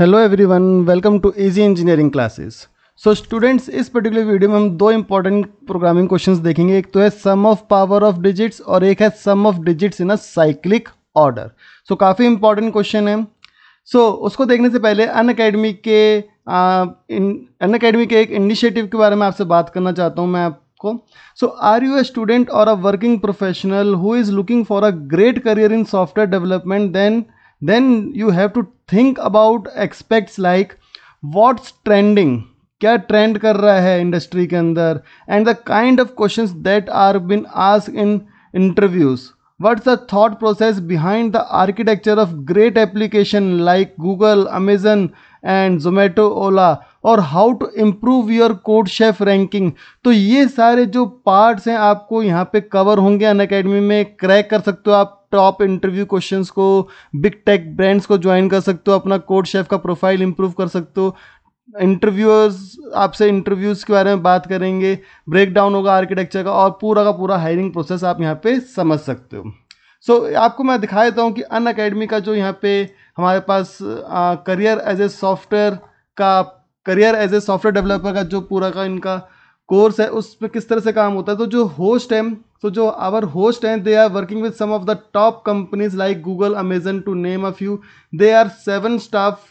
Hello everyone welcome to easy engineering classes so students इस particular video में हम दो इंपॉर्टेंट प्रोग्रामिंग क्वेश्चंस देखेंगे एक तो है sum of power of digits और एक है sum of digits in a cyclic order so काफ़ी इंपॉर्टेंट क्वेश्चन है सो so, उसको देखने से पहले अन अकेडमी के अन अकेडमी के एक इनिशिएटिव के बारे में आपसे बात करना चाहता हूँ मैं आपको so are you a student और a working professional who is looking for a great career in software development then then you have to think about aspects like what's trending क्या ट्रेंड कर रहा है इंडस्ट्री के अंदर and the kind of question that are being asked in interviews what's the thought process behind the architecture of great application like Google Amazon and Zomato Ola और how to improve your CodeChef ranking तो ये सारे जो parts हैं आपको यहाँ पे cover होंगे अन अकेडमी में क्रैक कर सकते हो आप टॉप इंटरव्यू क्वेश्चंस को बिग टेक ब्रांड्स को ज्वाइन कर सकते हो अपना कोड शेफ का प्रोफाइल इंप्रूव कर सकते हो इंटरव्यूअर्स आपसे इंटरव्यूज़ के बारे में बात करेंगे ब्रेक डाउन होगा आर्किटेक्चर का और पूरा का पूरा हायरिंग प्रोसेस आप यहाँ पे समझ सकते हो सो so, आपको मैं दिखा देता हूँ कि अन अकेडमी का जो यहाँ पे हमारे पास करियर एज ए सॉफ्टवेयर का career as a software developer का जो पूरा का इनका कोर्स है उस पर किस तरह से काम होता है तो जो होस्ट है सो जो आवर होस्ट हैं they are working with some of the top companies like Google Amazon to name a few they are seven staff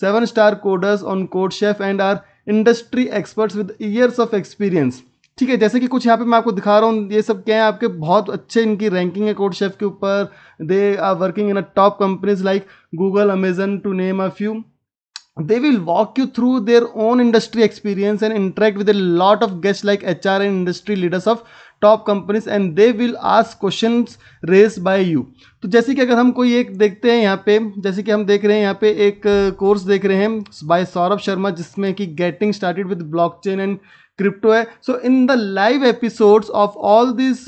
seven star coders on CodeChef and are industry experts with years of experience ठीक है जैसे कि कुछ यहाँ पे मैं आपको दिखा रहा हूँ ये सब क्या है आपके बहुत अच्छे इनकी रैंकिंग है कोड शेफ के ऊपर they are working in a top companies like Google Amazon to name a few they will walk you through their own industry experience and interact with a lot of guests like HR and industry leaders of top companies and they will ask question raised by you तो जैसे कि अगर हम कोई एक देखते हैं यहाँ पे जैसे कि हम देख रहे हैं यहाँ पे एक कोर्स देख रहे हैं बाय सौरभ शर्मा जिसमें कि getting started with blockchain and crypto है so in the live episodes of all this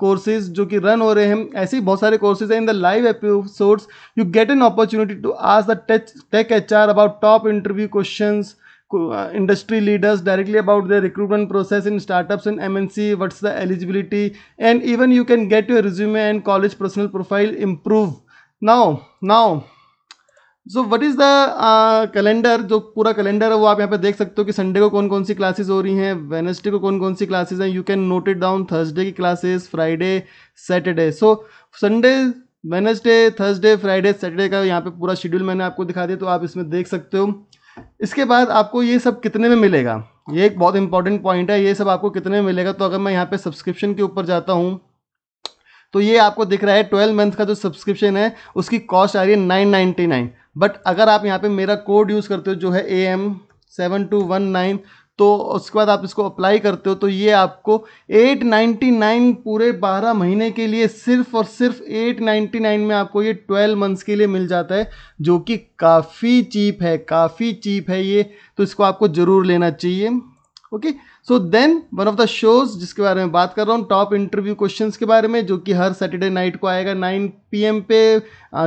courses जो कि रन हो रहे हैं ऐसे ही बहुत सारे कोर्सेज हैं in the live episodes you get an opportunity to ask the tech H R about top interview question industry leaders directly about their recruitment process in startups and MNC, what's the eligibility, and even you can get your resume and college personal profile improve. Now, now, so what is the calendar जो पूरा calendar है वो आप यहाँ पे देख सकते हो कि संडे को कौन कौन सी क्लासेस हो रही हैं वेनसडे को कौन कौन सी क्लासेस हैं you can note it down Thursday की classes Friday Saturday so Sunday Wednesday Thursday Friday Saturday का यहाँ पे पूरा शेड्यूल मैंने आपको दिखा दिया तो आप इसमें देख सकते हो इसके बाद आपको ये सब कितने में मिलेगा ये एक बहुत इंपॉर्टेंट पॉइंट है ये सब आपको कितने में मिलेगा तो अगर मैं यहाँ पे सब्सक्रिप्शन के ऊपर जाता हूँ तो ये आपको दिख रहा है ट्वेल्व मंथ का जो सब्सक्रिप्शन है उसकी कॉस्ट आ रही है नाइन नाइन्टी नाइन बट अगर आप यहाँ पे मेरा कोड यूज़ करते हो जो है A M seven two one nine तो उसके बाद आप इसको अप्लाई करते हो तो ये आपको 899 पूरे 12 महीने के लिए सिर्फ और सिर्फ 899 में आपको ये 12 मंथ्स के लिए मिल जाता है जो कि काफ़ी चीप है काफ़ी चीप है ये तो इसको आपको ज़रूर लेना चाहिए okay so then one of the shows जिसके बारे में बात कर रहा हूँ टॉप इंटरव्यू क्वेश्चन के बारे में जो कि हर सैटरडे नाइट को आएगा नाइन पी पे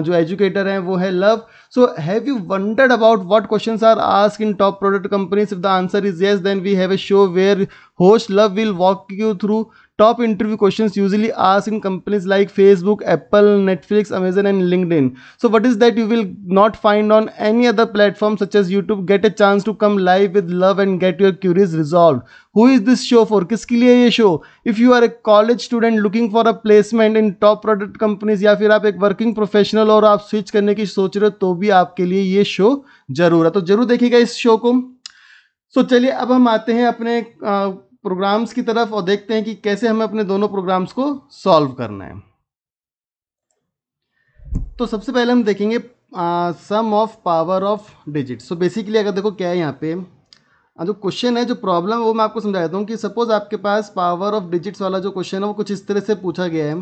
जो एजुकेटर हैं वो है Love so have you wondered about what question are ask in top product companies if the answer is yes then we have a show where host Love will walk you through top interview question usually ask in companies like Facebook Apple Netflix Amazon and LinkedIn so what is that you will not find on any other platform such as YouTube get a chance to come live with Love and get your queries resolve who is this show for किसके लिए ये show if you are a college student looking for a placement in top product companies या फिर आप एक working professional और आप switch करने की सोच रहे हो तो भी आपके लिए ये शो जरूर है तो जरूर देखिएगा इस शो को सो so, चलिए अब हम आते हैं अपने प्रोग्राम्स की तरफ और देखते हैं कि कैसे हमें अपने दोनों प्रोग्राम्स को सॉल्व करना है तो सबसे पहले हम देखेंगे sum of power of digit so basically अगर देखो क्या है यहाँ पे जो क्वेश्चन है जो प्रॉब्लम है वो मैं आपको समझा देता हूँ कि सपोज आपके पास पावर ऑफ डिजिट्स वाला जो क्वेश्चन है वो कुछ इस तरह से पूछा गया है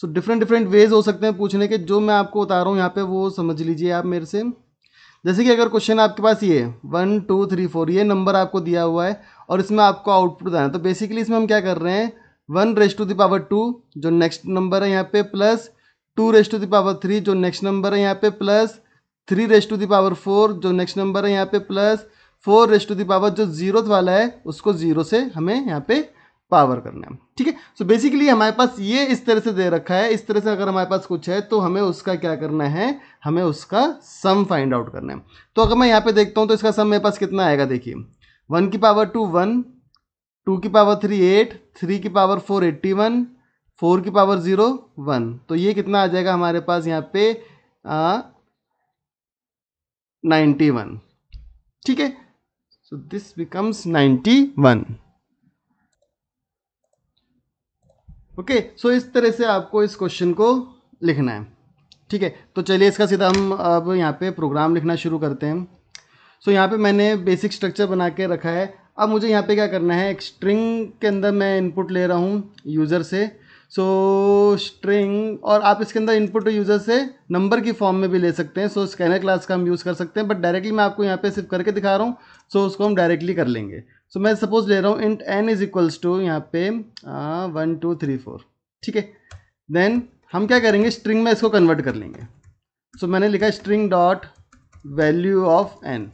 सो डिफरेंट डिफरेंट वेज हो सकते हैं पूछने के जो मैं आपको बता रहा हूँ यहाँ पे वो समझ लीजिए आप मेरे से जैसे कि अगर क्वेश्चन आपके पास ये वन टू थ्री फोर ये नंबर आपको दिया हुआ है और इसमें आपको आउटपुट देना है तो बेसिकली इसमें हम क्या कर रहे हैं one raise to power two जो नेक्स्ट नंबर है यहाँ पे plus two raise to power three जो नेक्स्ट नंबर है यहाँ पे plus three raise to power four जो नेक्स्ट नंबर है यहाँ पे plus four raise to power जो जीरो वाला है उसको जीरो से हमें यहाँ पे पावर करना है ठीक है सो बेसिकली हमारे पास ये इस तरह से दे रखा है इस तरह से अगर हमारे पास कुछ है तो हमें उसका क्या करना है हमें उसका सम फाइंड आउट करना है तो अगर मैं यहाँ पे देखता हूँ तो इसका सम मेरे पास कितना आएगा देखिए वन की पावर टू वन टू की पावर थ्री एट थ्री की power four eighty one four की पावर ज़ीरो वन तो ये कितना आ जाएगा हमारे पास यहाँ पे नाइन्टी वन ठीक है so this becomes ninety one okay so इस तरह से आपको इस क्वेश्चन को लिखना है ठीक है तो चलिए इसका सीधा हम अब यहाँ पे प्रोग्राम लिखना शुरू करते हैं सो यहाँ पे मैंने बेसिक स्ट्रक्चर बना के रखा है अब मुझे यहाँ पे क्या करना है एक स्ट्रिंग के अंदर मैं इनपुट ले रहा हूँ यूज़र से सो so, स्ट्रिंग और आप इसके अंदर इनपुट यूज़र से नंबर की फॉर्म में भी ले सकते हैं सो so, स्कैनर क्लास का हम यूज़ कर सकते हैं बट डायरेक्टली मैं आपको यहाँ पे सिर्फ करके दिखा रहा हूँ सो so, उसको हम डायरेक्टली कर लेंगे सो so, मैं सपोज ले रहा हूँ int N is equals to यहाँ पे वन टू थ्री फोर ठीक है देन हम क्या करेंगे स्ट्रिंग में इसको कन्वर्ट कर लेंगे सो so, मैंने लिखा string dot value of N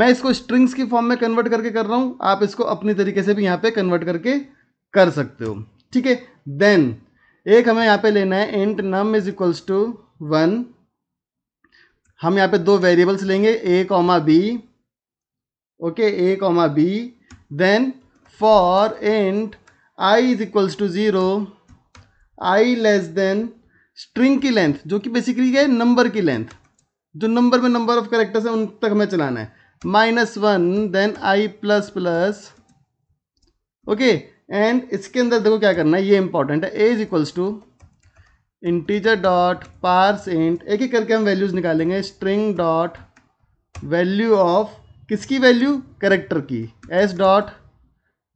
मैं इसको स्ट्रिंग्स की फॉर्म में कन्वर्ट करके कर रहा हूँ आप इसको अपनी तरीके से भी यहाँ पे कन्वर्ट करके कर सकते हो ठीक है देन एक हमें यहाँ पे लेना है int num is equals to one हम यहाँ पे दो वेरिएबल्स लेंगे A comma B okay A comma B then for int I is equals to zero I less than string की लेंथ जो कि बेसिकली क्या है नंबर की लेंथ जो नंबर में नंबर ऑफ करेक्टर्स है उन तक हमें चलाना है minus one then I plus plus okay and इसके अंदर देखो क्या करना है ये इंपॉर्टेंट है A is equals to integer dot parse int एक एक करके हम वैल्यूज निकालेंगे स्ट्रिंग डॉट वैल्यू ऑफ किसकी वैल्यू करेक्टर की S dot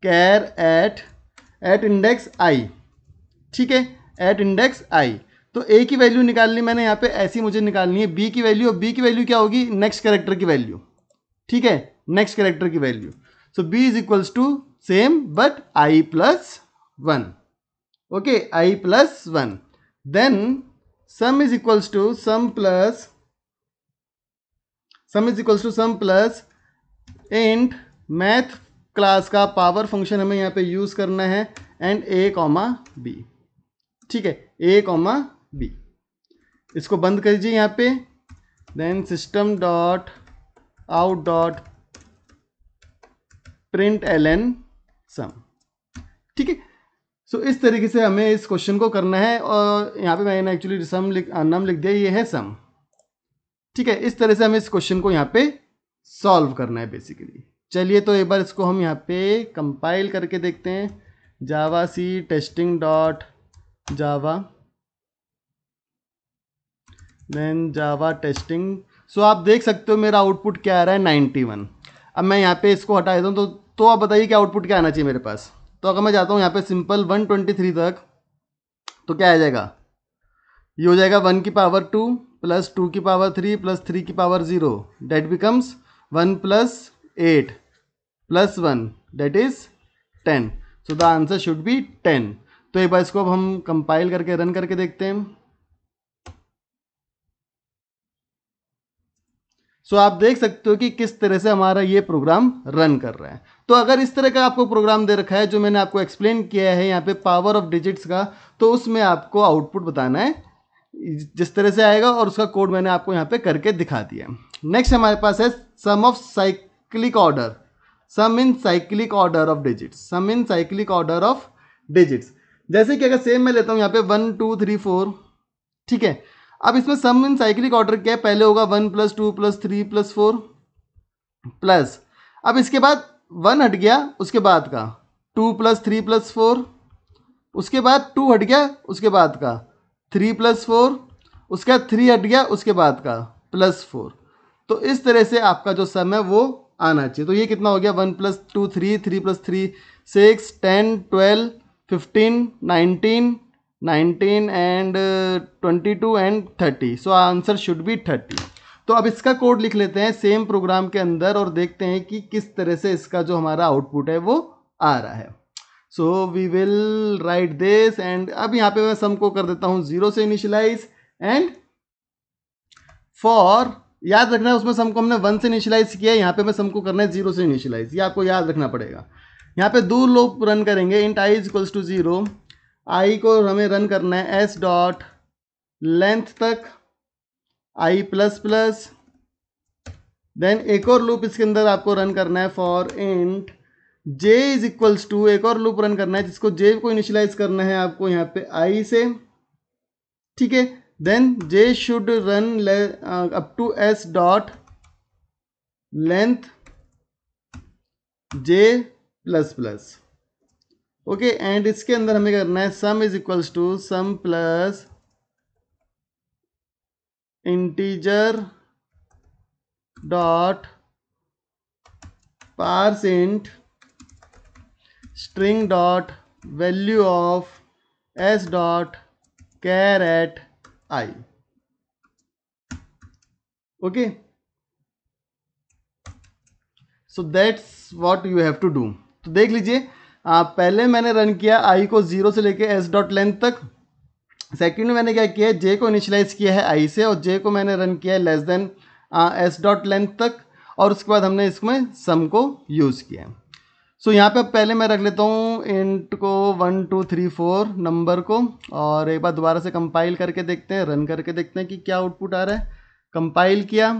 char at at index I ठीक है एट इंडेक्स आई तो ए की वैल्यू निकालनी मैंने यहाँ पे ऐसी मुझे निकालनी है बी की वैल्यू और बी की वैल्यू क्या होगी नेक्स्ट करेक्टर की वैल्यू ठीक है नेक्स्ट कैरेक्टर की value so B is equals to same but I plus one okay I plus one then sum is equals to sum plus sum is equals to sum plus and math class का power function हमें यहाँ पे use करना है and A comma B ठीक है ए comma B इसको बंद कर दीजिए यहाँ पे then system dot out dot print ln sum ठीक है सो इस तरीके से हमें इस क्वेश्चन को करना है और यहाँ पे मैंने एक्चुअली सम लिख नाम लिख दिया ये है सम ठीक है इस तरह से हमें इस क्वेश्चन को यहाँ पे सॉल्व करना है बेसिकली चलिए तो एक बार इसको हम यहाँ पे कंपाइल करके देखते हैं javac testing dot Java then Java testing so आप देख सकते हो मेरा आउटपुट क्या आ रहा है नाइन्टी वन अब मैं यहाँ पे इसको हटा देता हूँ तो, तो आप बताइए कि आउटपुट क्या आना चाहिए मेरे पास तो अगर मैं जाता हूँ यहाँ पर सिंपल वन ट्वेंटी थ्री तक तो क्या आ जाएगा ये हो जाएगा वन की पावर टू प्लस टू की पावर थ्री प्लस थ्री की power zero that becomes one plus eight plus one that is ten so the answer should be ten तो एक बार इसको अब हम कंपाइल करके रन करके देखते हैं सो आप देख सकते हो कि किस तरह से हमारा ये प्रोग्राम रन कर रहा है तो अगर इस तरह का आपको प्रोग्राम दे रखा है जो मैंने आपको एक्सप्लेन किया है यहाँ पे पावर ऑफ डिजिट्स का तो उसमें आपको आउटपुट बताना है जिस तरह से आएगा और उसका कोड मैंने आपको यहाँ पे करके दिखा दिया नेक्स्ट हमारे पास है sum of cyclic order sum in cyclic order of digits sum in cyclic order of digits जैसे कि अगर सेम मैं लेता हूँ यहाँ पे वन टू थ्री फोर ठीक है अब इसमें सम इन साइक्लिक ऑर्डर क्या है पहले होगा one plus two plus three plus four plus अब इसके बाद वन हट गया उसके बाद का two plus three plus four उसके बाद टू हट गया उसके बाद का थ्री प्लस फोर उसके बाद थ्री हट गया उसके बाद का प्लस फोर तो इस तरह से आपका जो सम है वो आना चाहिए तो ये कितना हो गया one plus two three three plus three six ten twelve fifteen nineteen 19 and 22 and 30 so answer should be 30 तो अब इसका कोड लिख लेते हैं सेम प्रोग्राम के अंदर और देखते हैं कि किस तरह से इसका जो हमारा आउटपुट है वो आ रहा है so we will write this and अब यहाँ पे मैं सम को कर देता हूँ जीरो से इनिशलाइज एंड फॉर याद रखना है उसमें सम को हमने वन से इनिशलाइज किया है यहाँ पे मैं सम को करना है जीरो से इनिशलाइज ये आपको याद रखना पड़ेगा यहाँ पे दो लोग रन करेंगे int I is equals to zero I को हमें रन करना है एस डॉट लेंथ तक आई प्लस प्लस देन एक और लूप इसके अंदर आपको रन करना है for int J is equals to एक और लूप रन करना है जिसको जे को इनिशलाइज करना है आपको यहाँ पे आई से ठीक है then J should run up to S dot length J plus plus okay and इसके अंदर हमें करना है sum is equals to sum plus integer dot parse int string dot value of S dot char at I okay so that's what you have to do तो देख लीजिए आ, पहले मैंने रन किया आई को जीरो से लेके एस डॉट लेंथ तक सेकंड मैंने क्या किया जे को इनिशलाइज किया है आई से और जे को मैंने रन किया है less than S dot length तक और उसके बाद हमने इसमें सम को यूज़ किया सो so, यहाँ पे पहले मैं रख लेता हूँ इंट को one two three four number को और एक बार दोबारा से कंपाइल करके देखते हैं रन करके देखते हैं कि क्या आउटपुट आ रहा है कंपाइल किया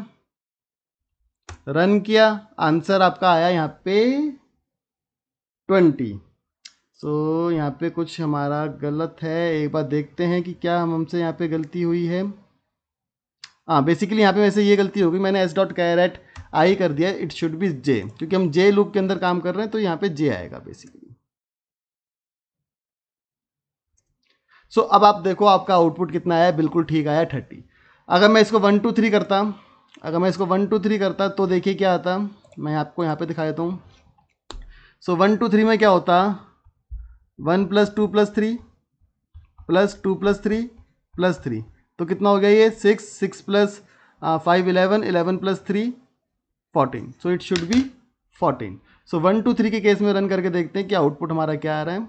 रन किया आंसर आपका आया यहाँ पे ट्वेंटी सो यहाँ पे कुछ हमारा गलत है एक बार देखते हैं कि क्या हम हमसे यहाँ पे गलती हुई है हाँ बेसिकली यहाँ पे वैसे ये गलती होगी मैंने एस डॉट कैरेट आई कर दिया इट शुड बी जे क्योंकि हम जे लूप के अंदर काम कर रहे हैं तो यहाँ पे जे आएगा बेसिकली सो so, अब आप देखो आपका आउटपुट कितना आया बिल्कुल ठीक आया थर्टी अगर मैं इसको वन टू थ्री करता अगर मैं इसको वन टू थ्री करता तो देखिए क्या आता मैं आपको यहाँ पे दिखा देता हूँ सो वन टू थ्री में क्या होता one plus two plus three plus two plus three plus three तो कितना हो गया ये six six plus five eleven eleven plus three fourteen so it should be fourteen so one two three के case में रन करके देखते हैं कि आउटपुट हमारा क्या आ रहा है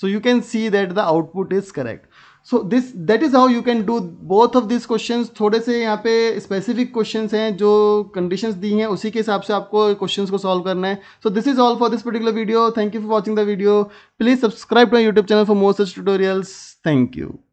So you can see that the output is correct. So this that is how you can do both of this question थोड़े से यहाँ पे स्पेसिफिक क्वेश्चन हैं जो कंडीशंस दी हैं उसी के हिसाब से आपको क्वेश्चन को सॉल्व करना है so this is all for this particular video thank you for watching the video please subscribe to YouTube channel for more such tutorials thank you